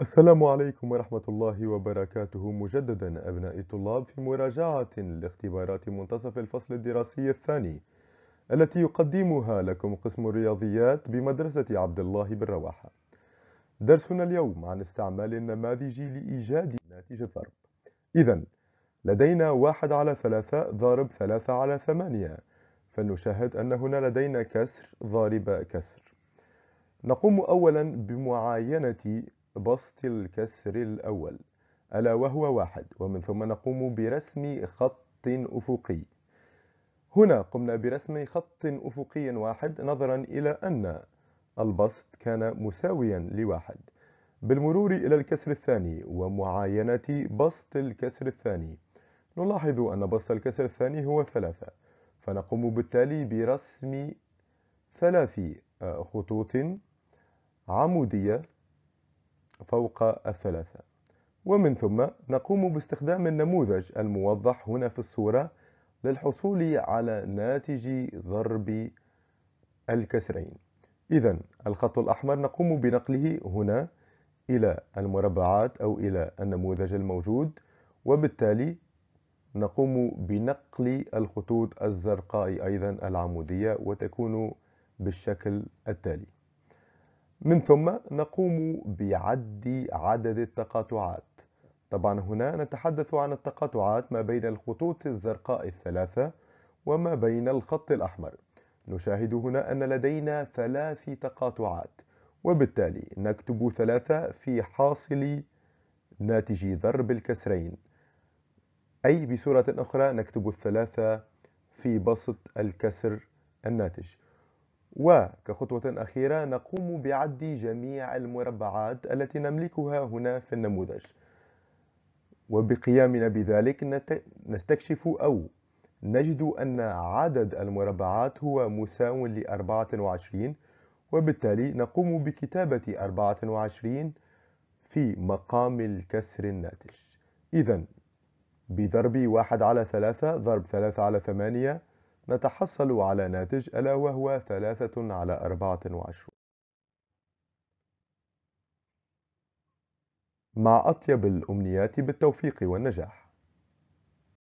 السلام عليكم ورحمة الله وبركاته مجددا أبنائي الطلاب في مراجعة لاختبارات منتصف الفصل الدراسي الثاني التي يقدمها لكم قسم الرياضيات بمدرسة عبد الله بن رواحة درسنا اليوم عن استعمال النماذج لإيجاد ناتج الضرب إذا لدينا واحد على ثلاثة ضارب ثلاثة على ثمانية فنشاهد أن هنا لدينا كسر ضارب كسر نقوم أولا بمعاينة بسط الكسر الأول ألا وهو واحد ومن ثم نقوم برسم خط أفقي هنا قمنا برسم خط أفقي واحد نظرا إلى أن البسط كان مساويا لواحد بالمرور إلى الكسر الثاني ومعاينة بسط الكسر الثاني نلاحظ أن بسط الكسر الثاني هو ثلاثة فنقوم بالتالي برسم ثلاث خطوط عمودية فوق الثلاثة ومن ثم نقوم باستخدام النموذج الموضح هنا في الصورة للحصول على ناتج ضرب الكسرين إذا الخط الأحمر نقوم بنقله هنا إلى المربعات أو إلى النموذج الموجود وبالتالي نقوم بنقل الخطوط الزرقاء أيضا العمودية وتكون بالشكل التالي من ثم نقوم بعد عدد التقاطعات طبعا هنا نتحدث عن التقاطعات ما بين الخطوط الزرقاء الثلاثة وما بين الخط الأحمر نشاهد هنا أن لدينا ثلاث تقاطعات وبالتالي نكتب ثلاثة في حاصل ناتج ضرب الكسرين أي بصورة أخرى نكتب الثلاثة في بسط الكسر الناتج وكخطوة أخيرة نقوم بعد جميع المربعات التي نملكها هنا في النموذج وبقيامنا بذلك نستكشف أو نجد أن عدد المربعات هو مساو ل 24 وبالتالي نقوم بكتابة 24 في مقام الكسر الناتج إذا بضرب 1 على 3 ضرب 3 على 8 نتحصل على ناتج ألا وهو ثلاثة على أربعة وعشرون مع أطيب الأمنيات بالتوفيق والنجاح